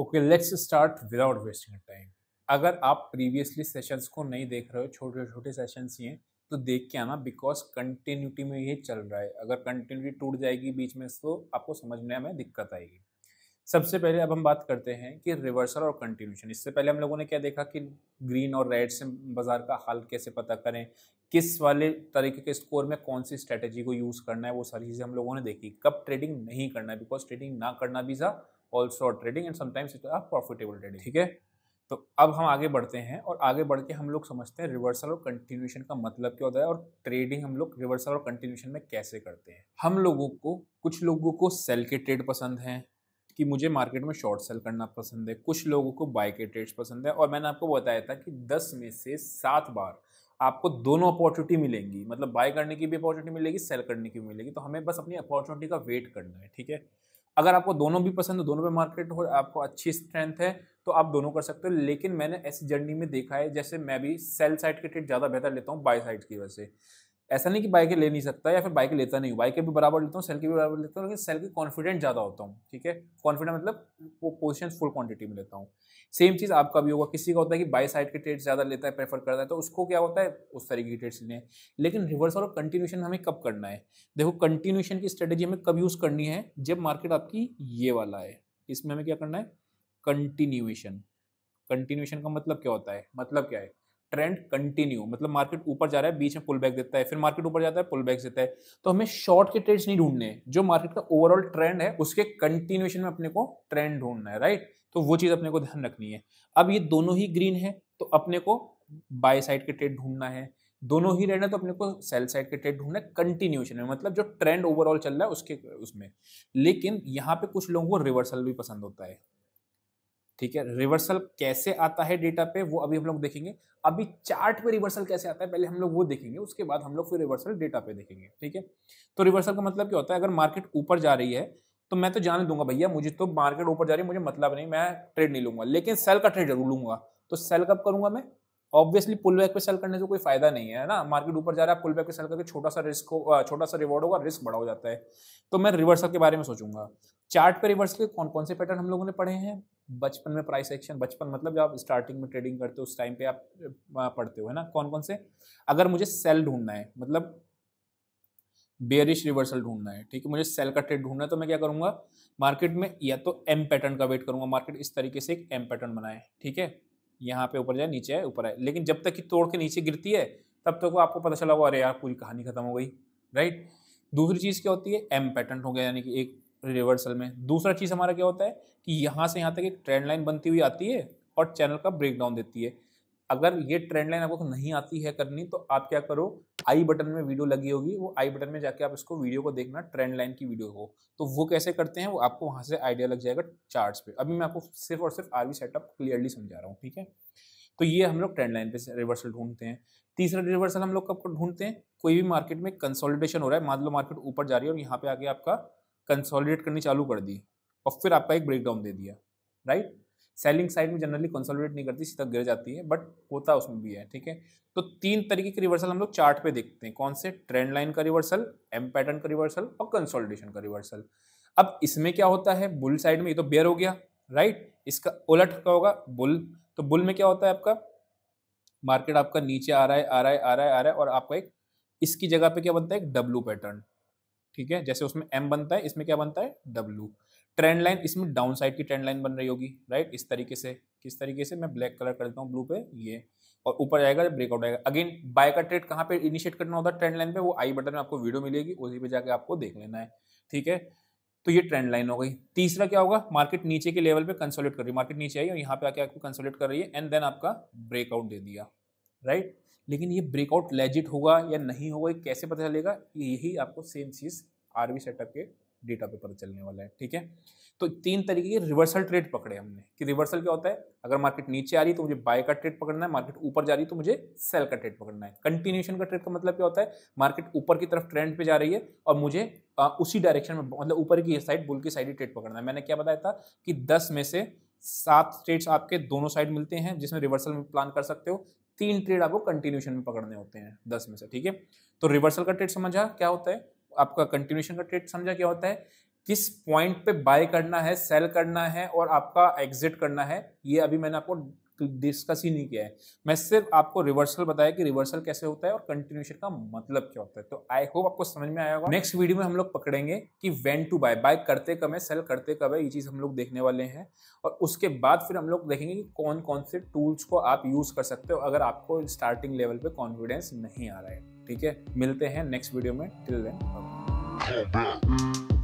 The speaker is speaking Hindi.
okay let's start without wasting time अगर आप प्रीवियसली सेशंस को नहीं देख रहे हो छोटे छोटे सेशंस ही हैं तो देख के आना बिकॉज कंटिन्यूटी में ये चल रहा है अगर कंटिन्यूटी टूट जाएगी बीच में तो आपको समझने में दिक्कत आएगी सबसे पहले अब हम बात करते हैं कि रिवर्सल और कंटिन्यूशन इससे पहले हम लोगों ने क्या देखा कि ग्रीन और रेड से बाजार का हाल कैसे पता करें किस वाले तरीके के स्कोर में कौन सी स्ट्रेटेजी को यूज़ करना है वो सारी चीज़ें हम लोगों ने देखी कब ट्रेडिंग नहीं करना है बिकॉज ट्रेडिंग ना करना भी था also trading and sometimes it are profitable trading ठीक है तो अब हम आगे बढ़ते हैं और आगे बढ़ के हम लोग समझते हैं रिवर्सल और कंटिन्यूशन का मतलब क्या होता है और ट्रेडिंग हम लोग रिवर्सल और कंटिन्यूशन में कैसे करते हैं हम लोगों को कुछ लोगों को सेल के ट्रेड पसंद हैं कि मुझे मार्केट में शॉर्ट सेल करना पसंद है कुछ लोगों को बाई के ट्रेड्स पसंद है और मैंने आपको बताया था कि दस में से सात बार आपको दोनों अपॉर्चुनिटी मिलेंगी मतलब बाय करने की भी अपॉर्चुनिटी मिलेगी सेल करने की भी मिलेगी तो हमें बस अपनी अपॉर्चुनिटी का वेट करना है ठीक है अगर आपको दोनों भी पसंद हो दोनों पे मार्केट हो आपको अच्छी स्ट्रेंथ है तो आप दोनों कर सकते हो लेकिन मैंने ऐसी जर्नी में देखा है जैसे मैं भी सेल साइड के ट्रेड ज़्यादा बेहतर लेता हूँ बाई साइड की वजह से ऐसा नहीं कि बाइक ले नहीं सकता या फिर बाइक लेता नहीं हूँ के भी बराबर लेता हूँ सेल के भी बराबर लेता हूँ लेकिन सेल के कॉन्फिडेंट ज़्यादा होता हूँ ठीक है कॉन्फिडेंट मतलब वो पोजिशन फुल क्वांटिटी में लेता हूँ सेम चीज़ आपका भी होगा किसी का होता है कि बाई साइड के ट्रेड ज़्यादा लेता है प्रेफर करता है तो उसको क्या होता है उस तरीके की ट्रेड्स लेने हैं लेकिन रिवर्सल और कंटिन्यूशन हमें कब करना है देखो कंटिन्यूशन की स्ट्रेटेजी हमें कब यूज़ करनी है जब मार्केट आपकी ये वाला है इसमें हमें क्या करना है कंटिन्यूएशन कंटिन्यूएशन का मतलब क्या होता है मतलब क्या है ट्रेंड कंटिन्यू मतलब मार्केट ऊपर जा रहा है बीच में पुल बैक देता है फिर मार्केट ऊपर जाता है पुल बैक देता है तो हमें शॉर्ट के ट्रेड्स नहीं ढूंढने जो मार्केट का ओवरऑल ट्रेंड है उसके कंटिन्यूएशन में अपने को ट्रेंड ढूंढना है राइट तो वो चीज़ अपने को ध्यान रखनी है अब ये दोनों ही ग्रीन है तो अपने को बाय साइड के ट्रेड ढूंढना है दोनों ही रहना तो अपने को सेल साइड के ट्रेड ढूंढना है कंटिन्यूएशन में मतलब जो ट्रेंड ओवरऑल चल रहा है उसके उसमें लेकिन यहाँ पे कुछ लोगों को रिवर्सल भी पसंद होता है ठीक है रिवर्सल कैसे आता है डेटा पे वो अभी हम लोग देखेंगे अभी चार्ट पे रिवर्सल कैसे आता है पहले हम लोग वो देखेंगे उसके बाद हम लोग फिर रिवर्सल डेटा पे देखेंगे ठीक है तो रिवर्सल का मतलब क्या होता है अगर मार्केट ऊपर जा रही है तो मैं तो जाने दूंगा भैया मुझे तो मार्केट ऊपर जा रही है मुझे मतलब नहीं मैं ट्रेड नहीं लूंगा लेकिन सेल का ट्रेड जरूर लूंगा तो सेल कब करूंगा मैं ऑब्वियसली पुल बैक पे सेल करने से कोई फायदा नहीं है ना मार्केट ऊपर जा रहा है पुल बैक पे सेल करके छोटा सा रिस्क हो छोटा सा रिवॉर्ड होगा रिस्क बड़ा हो जाता है तो मैं रिवर्सल के बारे में सोचूंगा चार्ट पे रिवर्सल के कौन कौन से पैटर्न हम लोगों ने पढ़े हैं बचपन में प्राइस एक्शन बचपन मतलब जब आप स्टार्टिंग में ट्रेडिंग करते हो उस टाइम पे आप पढ़ते हो है ना कौन कौन से अगर मुझे सेल ढूंढना है मतलब बेरिश रिवर्सल ढूंढना है ठीक है मुझे सेल का ट्रेड ढूंढना है तो मैं क्या करूंगा मार्केट में या तो एम पैटर्न का वेट करूंगा मार्केट इस तरीके से एक एम पैटर्न बनाए ठीक है यहाँ पे ऊपर जाए नीचे आए ऊपर आए लेकिन जब तक कि तोड़ के नीचे गिरती है तब तक तो आपको पता चला होगा अरे यार पूरी कहानी खत्म हो गई राइट दूसरी चीज़ क्या होती है एम पैटर्न हो गया यानी कि एक रिवर्सल में दूसरा चीज़ हमारा क्या होता है कि यहाँ से यहाँ तक एक ट्रेंड लाइन बनती हुई आती है और चैनल का ब्रेकडाउन देती है अगर ये ट्रेंड लाइन आपको नहीं आती है करनी तो आप क्या करो आई बटन में वीडियो लगी होगी वो आई बटन में जाके आप इसको वीडियो को देखना ट्रेंड लाइन की वीडियो को तो वो कैसे करते हैं वो आपको वहाँ से आइडिया लग जाएगा चार्ट्स पे अभी मैं आपको सिर्फ और सिर्फ आरवी सेटअप क्लियरली समझा रहा हूँ ठीक है तो ये हम लोग ट्रेंड लाइन पे रिवर्सल ढूंढते हैं तीसरा रिवर्सल हम लोग कब ढूंढते हैं कोई भी मार्केट में कंसोलिडेशन हो रहा है मान लो मार्केट ऊपर जा रही है और यहाँ पे आके आपका कंसोलिडेट करनी चालू कर दी और फिर आपका एक ब्रेकडाउन दे दिया राइट सेलिंग साइड में जनरली कंसोलिडेट नहीं करती सीधा गिर जाती है बट होता उसमें भी है ठीक है तो तीन तरीके के रिवर्सल हम लोग चार्ट पे देखते हैं कौन से ट्रेंड लाइन का रिवर्सल एम पैटर्न का रिवर्सल और कंसोलिडेशन का रिवर्सल अब इसमें क्या होता है बुल साइड में ये तो बेयर हो गया राइट इसका उलट का होगा बुल तो बुल में क्या होता है आपका मार्केट आपका नीचे आ रहा है आ रहा है आ रहा है आ रहा है और आपका एक इसकी जगह पे क्या बनता है एक डब्लू पैटर्न ठीक है जैसे उसमें एम बनता है इसमें क्या बनता है डब्लू ट्रेंड लाइन इसमें डाउन साइड की ट्रेंड लाइन बन रही होगी राइट इस तरीके से किस तरीके से मैं ब्लैक कलर कर देता हूँ ब्लू पे ये और ऊपर जाएगा ब्रेकआउट आएगा अगेन बाय का ट्रेड कहाँ पे इनिशिएट करना होता है ट्रेंड लाइन पे वो आई बटन में आपको वीडियो मिलेगी उसी पे जाके आपको देख लेना है ठीक है तो ये ट्रेंड लाइन हो गई तीसरा क्या होगा मार्केट नीचे के लेवल पे कंसोलिडेट कर रही है मार्केट नीचे आई और यहाँ पे आके आपको कंसोलिडेट कर रही है एंड देन आपका ब्रेकआउट दे दिया राइट लेकिन ये ब्रेकआउट लेजिट होगा या नहीं होगा कैसे पता चलेगा यही आपको सेम चीज़ आर सेटअप के डेटा पे पता चलने वाला है ठीक है तो तीन तरीके के रिवर्सल ट्रेड पकड़े हमने कि रिवर्सल क्या होता है अगर मार्केट नीचे आ रही है तो मुझे बाय का ट्रेड पकड़ना है मार्केट ऊपर जा रही है तो मुझे सेल का ट्रेड पकड़ना है कंटिन्यूशन का ट्रेड का मतलब क्या होता है मार्केट ऊपर की तरफ ट्रेंड पे जा रही है और मुझे आ, उसी डायरेक्शन में मतलब ऊपर की साइड बुल की साइड ही ट्रेड पकड़ना है मैंने क्या बताया था कि दस में से सात ट्रेड्स आपके दोनों साइड मिलते हैं जिसमें रिवर्सल में प्लान कर सकते हो तीन ट्रेड आपको कंटिन्यूशन में पकड़ने होते हैं दस में से ठीक है तो रिवर्सल का ट्रेड समझा क्या होता है आपका कंटिन्यूशन का ट्रेड समझा क्या होता है किस पॉइंट पे बाय करना है सेल करना है और आपका एग्जिट करना है ये अभी मैंने आपको डिस्कस तो ही नहीं किया है मैं सिर्फ आपको रिवर्सल बताया कि रिवर्सल कैसे होता है और कंटिन्यूशन का मतलब क्या होता है तो आई होप आपको समझ में आया होगा नेक्स्ट वीडियो में हम लोग पकड़ेंगे कि वेन टू बाय बाय करते कब है सेल करते कब है ये चीज़ हम लोग देखने वाले हैं और उसके बाद फिर हम लोग देखेंगे कि कौन कौन से टूल्स को आप यूज़ कर सकते हो अगर आपको स्टार्टिंग लेवल पर कॉन्फिडेंस नहीं आ रहा है ठीक है मिलते हैं नेक्स्ट वीडियो में टिल देन